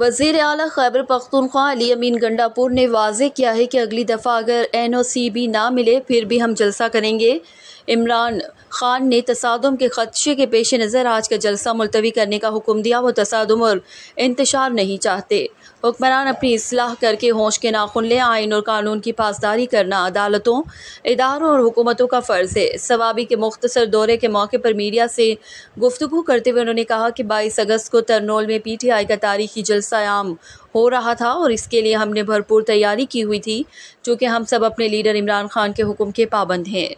वजीर अली खैबर पख्तनख्वा अली अमीन गंडापुर ने वाज किया है कि अगली दफ़ा अगर एन ओ सी भी ना मिले फिर भी हम जलसा करेंगे इमरान खान ने तसादम के खदशे के पेश नज़र आज का जलसा मुलतवी करने का हुक्म दिया वो तसादम और इंतशार नहीं चाहते हुक्मरान अपनी असलाह करके होश के नाखुन लें आइन और कानून की पासदारी करना अदालतों इदारों और हुकूमतों का फ़र्ज़ है सवाबी के मुख्तर दौरे के मौके पर मीडिया से गुफ्तु करते हुए उन्होंने कहा कि बाईस अगस्त को तरनोल में पी टी आई का तारीखी जलसा सयाम हो रहा था और इसके लिए हमने भरपूर तैयारी की हुई थी चूँकि हम सब अपने लीडर इमरान खान के हुक्म के पाबंद हैं